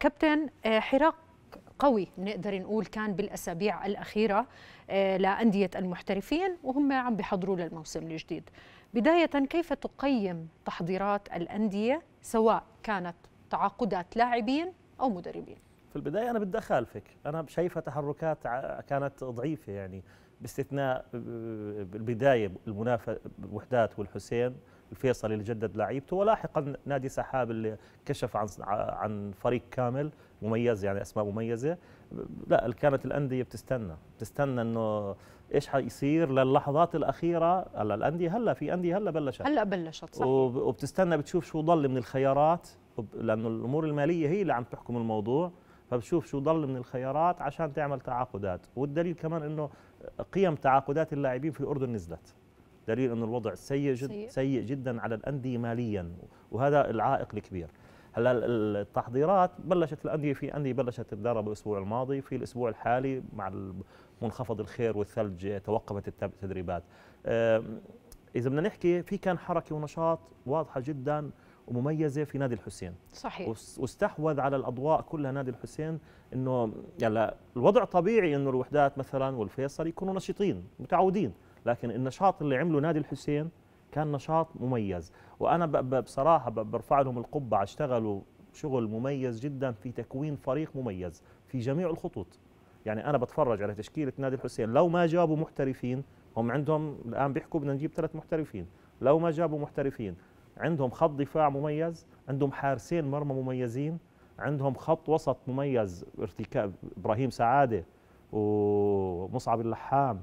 كابتن آه، حراك قوي نقدر نقول كان بالاسابيع الاخيره آه، لانديه المحترفين وهم عم بيحضروا للموسم الجديد. بدايه كيف تقيم تحضيرات الانديه سواء كانت تعاقدات لاعبين او مدربين؟ في البدايه انا بدي اخالفك انا شايفه تحركات كانت ضعيفه يعني باستثناء بالبدايه المنافسه وحدات والحسين الفيصلي اللي جدد لعيبته ولاحقا نادي سحاب اللي كشف عن عن فريق كامل مميز يعني اسماء مميزه لا كانت الانديه بتستنى بتستنى انه ايش حيصير للحظات الاخيره هلا الانديه هلا في انديه هلا بلشت هلا بلشت صح وبتستنى بتشوف شو ضل من الخيارات لانه الامور الماليه هي اللي عم تحكم الموضوع فبشوف شو ضل من الخيارات عشان تعمل تعاقدات والدليل كمان انه قيم تعاقدات اللاعبين في الاردن نزلت دليل انه الوضع سيء جد سيء. جدا على الانديه ماليا وهذا العائق الكبير هلا التحضيرات بلشت الانديه في انديه بلشت تتدرب الاسبوع الماضي في الاسبوع الحالي مع منخفض الخير والثلج توقفت التدريبات اذا بدنا نحكي في كان حركه ونشاط واضحه جدا ومميزه في نادي الحسين صحيح واستحوذ على الاضواء كلها نادي الحسين انه يعني الوضع طبيعي انه الوحدات مثلا والفيصل يكونوا نشيطين متعودين لكن النشاط اللي عمله نادي الحسين كان نشاط مميز وانا بصراحه برفع لهم القبعه اشتغلوا شغل مميز جدا في تكوين فريق مميز في جميع الخطوط يعني انا بتفرج على تشكيله نادي الحسين لو ما جابوا محترفين هم عندهم الان بيحكوا بدنا نجيب ثلاث محترفين لو ما جابوا محترفين عندهم خط دفاع مميز عندهم حارسين مرمى مميزين عندهم خط وسط مميز ارتكاب ابراهيم سعاده ومصعب اللحام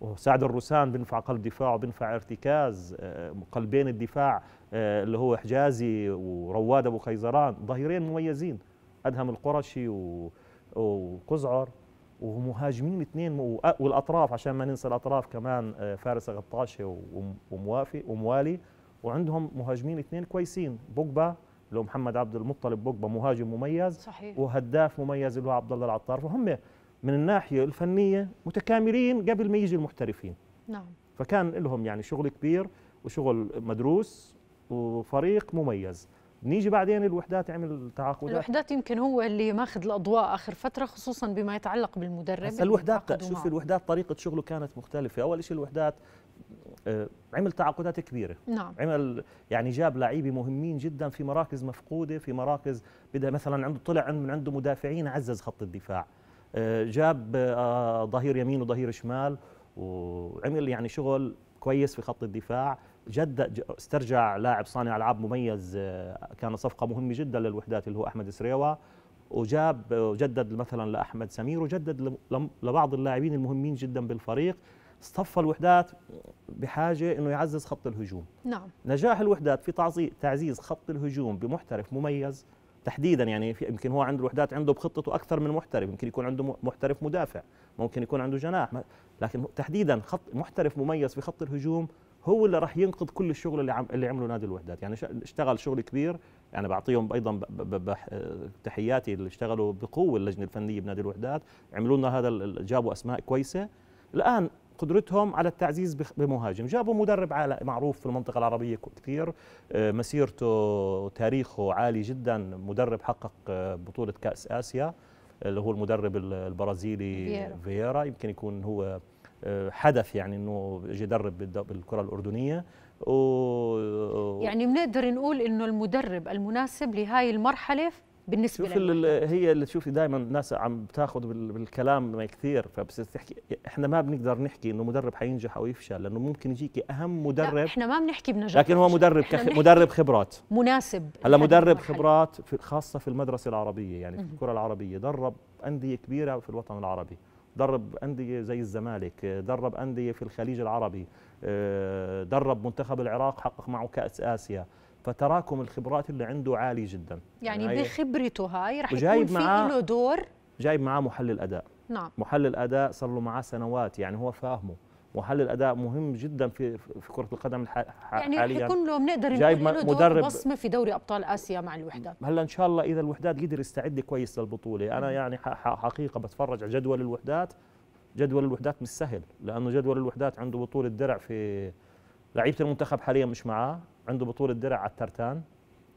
وسعد الرسان بينفع قلب دفاع وبينفع ارتكاز آه، قلبين الدفاع آه، اللي هو حجازي ورواد ابو خيزران ظهيرين مميزين ادهم القرشي وقزعر ومهاجمين اثنين والاطراف عشان ما ننسى الاطراف كمان آه، فارس غطاشه وموافي وموالي وعندهم مهاجمين اثنين كويسين بوجبا اللي هو محمد عبد المطلب بوجبا مهاجم مميز صحيح. وهداف مميز اللي هو عبد الله العطار فهم من الناحيه الفنيه متكاملين قبل ما يجي المحترفين نعم فكان لهم يعني شغل كبير وشغل مدروس وفريق مميز نيجي بعدين الوحدات عمل يعني تعاقدات الوحدات يمكن هو اللي ماخذ الاضواء اخر فتره خصوصا بما يتعلق بالمدرب الوحدات شوف الوحدات طريقه شغله كانت مختلفه اول شيء الوحدات آه، عمل تعاقدات كبيره نعم. عمل يعني جاب لعيبه مهمين جدا في مراكز مفقوده في مراكز بدها مثلا عنده طلع من عنده مدافعين عزز خط الدفاع آه، جاب آه، ظهير يمين وظهير شمال وعمل يعني شغل كويس في خط الدفاع جدد استرجع لاعب صانع العاب مميز كان صفقه مهمه جدا للوحدات اللي هو احمد سريوه وجاب جدد مثلا لاحمد سمير وجدد لبعض اللاعبين المهمين جدا بالفريق صف الوحدات بحاجة أنه يعزز خط الهجوم نعم. نجاح الوحدات في تعزيز خط الهجوم بمحترف مميز تحديدا يعني يمكن هو عنده الوحدات عنده بخطته اكثر من محترف يمكن يكون عنده محترف مدافع ممكن يكون عنده جناح لكن تحديدا خط محترف مميز في خط الهجوم هو اللي راح ينقذ كل الشغل اللي عم اللي عمله نادي الوحدات يعني اشتغل شغل كبير يعني بعطيهم ايضا تحياتي اللي اشتغلوا بقوه اللجنه الفنيه بنادي الوحدات عملوا لنا هذا جابوا اسماء كويسه الان قدرتهم على التعزيز بمهاجم جابوا مدرب معروف في المنطقة العربية كثير آه، مسيرته تاريخه عالي جدا مدرب حقق آه، بطولة كأس آسيا اللي هو المدرب البرازيلي فييرا يمكن يكون هو آه، حدث يعني انه اجى يدرب بالكره الاردنيه و يعني بنقدر نقول انه المدرب المناسب لهذه المرحله بالنسبه شوف هي اللي تشوفي دائما الناس عم بتاخذ بالكلام كثير فبصير تحكي احنا ما بنقدر نحكي انه مدرب حينجح او يفشل لانه ممكن يجيكي اهم مدرب لا احنا ما بنحكي بنجاح لكن هو مدرب كخ... مدرب خبرات مناسب هلا مدرب خبرات في خاصه في المدرسه العربيه يعني في الكره العربيه درب انديه كبيره في الوطن العربي درب أندية زي الزمالك درب أندية في الخليج العربي آه، درب منتخب العراق حقق معه كأس آسيا فتراكم الخبرات اللي عنده عالي جدا يعني, يعني بخبرته هاي رح يكون في له دور جايب معاه محلل اداء نعم محلل اداء صار له معاه سنوات يعني هو فاهمه محلل اداء مهم جدا في في كره القدم يعني حاليا يعني يكون له بنقدر جايب له مدرب بصمه في دوري ابطال اسيا مع الوحدات هلا ان شاء الله اذا الوحدات قدر يستعد كويس للبطوله انا يعني حقيقه بتفرج على جدول الوحدات جدول الوحدات مش سهل لانه جدول الوحدات عنده بطوله درع في لعيبه المنتخب حاليا مش معاه عنده بطوله درع على الترتان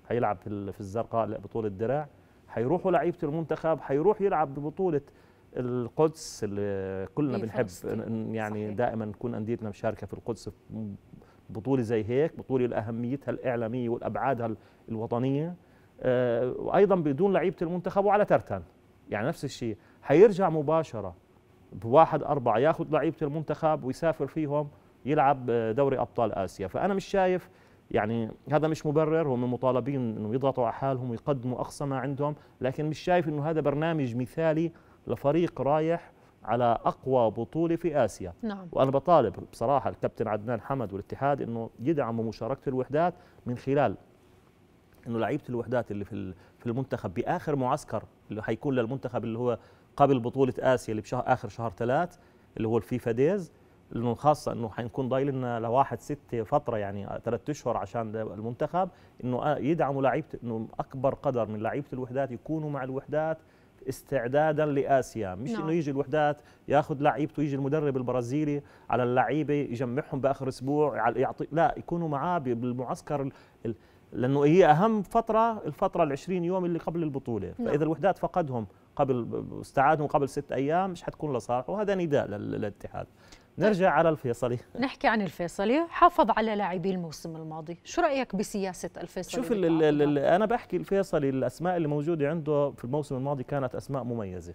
هيلعب في الزرقاء بطوله درع حيروحوا لعيبه المنتخب حيروح يلعب ببطوله القدس اللي كلنا بنحب يعني صحيح. دائما نكون انديتنا مشاركه في القدس بطوله زي هيك بطوله لاهميتها الاعلاميه والابعادها الوطنيه آه، وايضا بدون لعيبه المنتخب وعلى ترتان يعني نفس الشيء حيرجع مباشره بواحد أربعة ياخذ لعيبه المنتخب ويسافر فيهم يلعب آه، دوري ابطال اسيا فانا مش شايف يعني هذا مش مبرر هم مطالبين انه يضغطوا على حالهم ويقدموا اقصى ما عندهم لكن مش شايف انه هذا برنامج مثالي لفريق رايح على اقوى بطوله في اسيا نعم. وانا بطالب بصراحه الكابتن عدنان حمد والاتحاد انه يدعموا مشاركه الوحدات من خلال انه لعيبه الوحدات اللي في في المنتخب باخر معسكر اللي حيكون للمنتخب اللي هو قبل بطوله اسيا اللي بشهر اخر شهر ثلاث اللي هو الفيفا ديز خاصه انه حنكون لنا لواحد ست فتره يعني ثلاث اشهر عشان المنتخب انه آه، يدعموا لعيبه انه اكبر قدر من لعيبه الوحدات يكونوا مع الوحدات استعدادا لاسيا مش نعم. انه يجي الوحدات ياخذ لعيبته يجي المدرب البرازيلي على اللعيبه يجمعهم باخر اسبوع يعطي لا يكونوا معاه بالمعسكر ال... لانه هي اهم فتره الفتره ال20 يوم اللي قبل البطوله نعم. فاذا الوحدات فقدهم قبل استعادهم قبل ست ايام مش حتكون لصالحه وهذا نداء للاتحاد نرجع على الفيصلي نحكي عن الفيصلي حافظ على لاعبي الموسم الماضي شو رايك بسياسه الفيصلي شوف ال ال ال انا بحكي الفيصلي الاسماء اللي موجوده عنده في الموسم الماضي كانت اسماء مميزه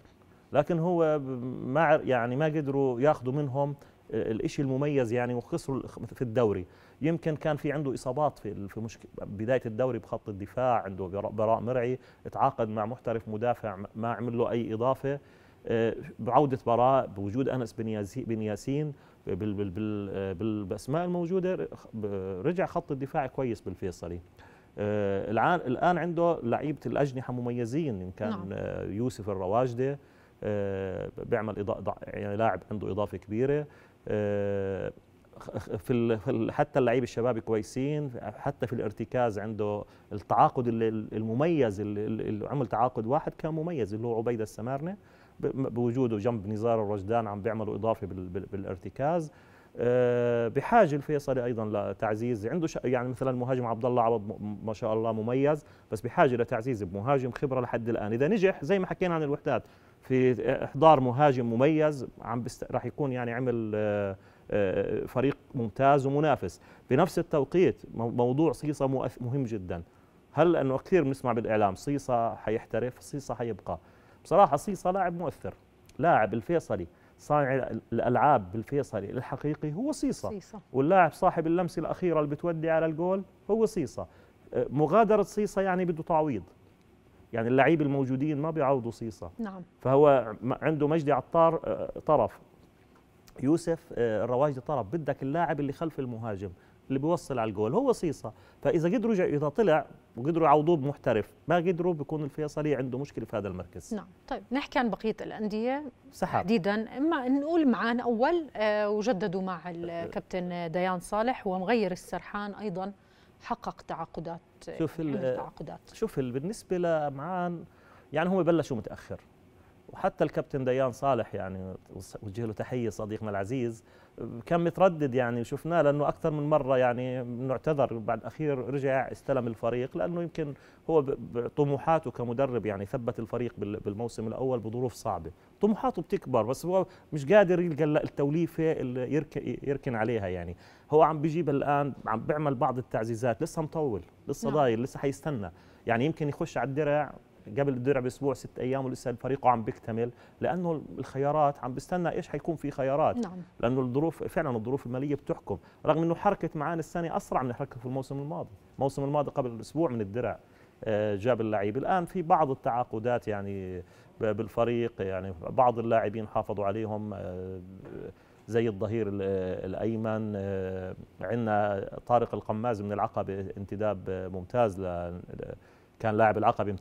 لكن هو ما يعني ما قدروا ياخذوا منهم الشيء المميز يعني وخسروا في الدوري يمكن كان في عنده اصابات في في بدايه الدوري بخط الدفاع عنده براء مرعي تعاقد مع محترف مدافع ما عمل له اي اضافه آه، بعوده براء بوجود انس بن ياسين آه، بالاسماء الموجوده رجع خط الدفاع كويس بالفيصلي آه، الان الان عنده لعيبه الاجنحه مميزين ان كان نعم. يوسف الرواجده بيعمل يعني لاعب عنده اضافه كبيره في حتى اللعيبه الشباب كويسين حتى في الارتكاز عنده التعاقد المميز اللي عمل تعاقد واحد كان مميز اللي هو عبيده السمارنه بوجوده جنب نزار الرجدان عم بيعملوا اضافه بالارتكاز آه، بحاجه الفيصلي ايضا لتعزيز عنده يعني مثلا مهاجم عبد الله عوض ما شاء الله مميز بس بحاجه لتعزيز بمهاجم خبره لحد الان اذا نجح زي ما حكينا عن الوحدات في احضار مهاجم مميز عم راح يكون يعني عمل آه، آه، فريق ممتاز ومنافس بنفس التوقيت موضوع صيصه مهم جدا هل انه كثير بنسمع بالاعلام صيصه حيحترف صيصه حيبقى بصراحه صيصه لاعب مؤثر لاعب الفيصلي صانع الالعاب بالفيصلي الحقيقي هو صيصه, صيصة. واللاعب صاحب اللمسه الاخيره اللي بتودي على الجول هو صيصه مغادره صيصه يعني بده تعويض يعني اللعيبه الموجودين ما بيعوضوا صيصه نعم فهو عنده مجدي عطار طرف يوسف آه، الرواجدي طرف بدك اللاعب اللي خلف المهاجم اللي بيوصل على الجول هو صيصه فاذا قدروا اذا طلع وقدروا يعوضوه بمحترف ما قدروا بيكون الفيصلي عنده مشكله في هذا المركز نعم طيب نحكي عن بقيه الانديه سحب تحديدا اما نقول معان اول آه، وجددوا مع الكابتن أه، أه. ديان صالح ومغير السرحان ايضا حقق تعاقدات شوف تعاقدات شوف بالنسبه لمعان يعني هم بلشوا متاخر وحتى الكابتن ديان صالح يعني وجه له تحيه صديقنا العزيز كان متردد يعني وشفناه لانه اكثر من مره يعني نعتذر بعد اخير رجع استلم الفريق لانه يمكن هو طموحاته كمدرب يعني ثبت الفريق بالموسم الاول بظروف صعبه طموحاته بتكبر بس هو مش قادر يلقى التوليفه اللي يركن عليها يعني هو عم بيجيب الان عم بيعمل بعض التعزيزات لسه مطول لسه نعم. ضايل لسه حيستنى يعني يمكن يخش على الدرع قبل الدرع باسبوع ست ايام ولسه فريقه عم بيكتمل لانه الخيارات عم بستنى ايش حيكون في خيارات نعم. لانه الظروف فعلا الظروف الماليه بتحكم رغم انه حركه معان السنه اسرع من حركه في الموسم الماضي الموسم الماضي قبل اسبوع من الدرع آه، جاب اللعيب الان في بعض التعاقدات يعني بالفريق يعني بعض اللاعبين حافظوا عليهم آه، زي الظهير الايمن آه، عندنا طارق القماز من العقبه انتداب ممتاز كان لاعب العقبه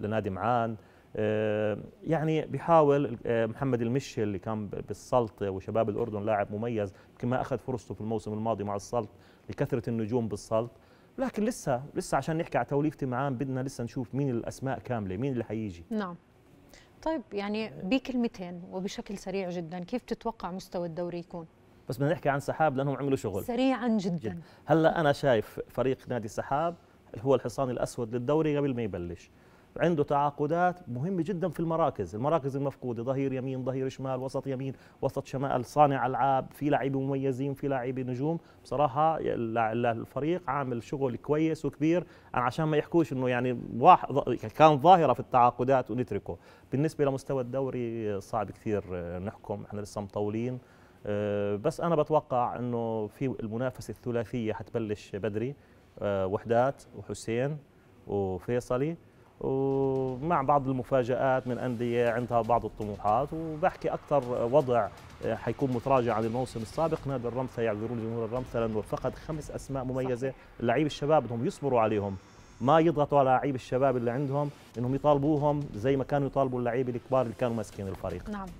لنادي معان آه، يعني بيحاول آه، محمد المشي اللي كان بالسلطة وشباب الأردن لاعب مميز يمكن ما أخذ فرصته في الموسم الماضي مع السلط لكثرة النجوم بالسلط لكن لسه لسه عشان نحكي على توليفة معان بدنا لسه نشوف مين الأسماء كاملة مين اللي حيجي نعم طيب يعني بكلمتين وبشكل سريع جدا كيف تتوقع مستوى الدوري يكون؟ بس بدنا نحكي عن سحاب لأنهم عملوا شغل سريعا جدا, جداً. هلا أنا شايف فريق نادي سحاب هو الحصان الاسود للدوري قبل ما يبلش عنده تعاقدات مهمة جدا في المراكز المراكز المفقودة ظهير يمين ظهير شمال وسط يمين وسط شمال صانع ألعاب في لعيبة مميزين في لعيبة نجوم بصراحة الفريق عامل شغل كويس وكبير عشان ما يحكوش أنه يعني واحد كان ظاهرة في التعاقدات ونتركه بالنسبة لمستوى الدوري صعب كثير نحكم احنا لسه مطولين أه، بس أنا بتوقع أنه في المنافسة الثلاثية حتبلش بدري آه، وحدات وحسين وفيصلي ومع بعض المفاجآت من أندية عندها بعض الطموحات وبحكي أكثر وضع آه، حيكون متراجع عن الموسم السابق نادي الرمثا يعذرون جمهور الرمثا لأنه فقد خمس أسماء مميزة لعيب الشباب بدهم يصبروا عليهم ما يضغطوا على لعيب الشباب اللي عندهم انهم يطالبوهم زي ما كانوا يطالبوا اللعيبه الكبار اللي كانوا ماسكين الفريق نعم.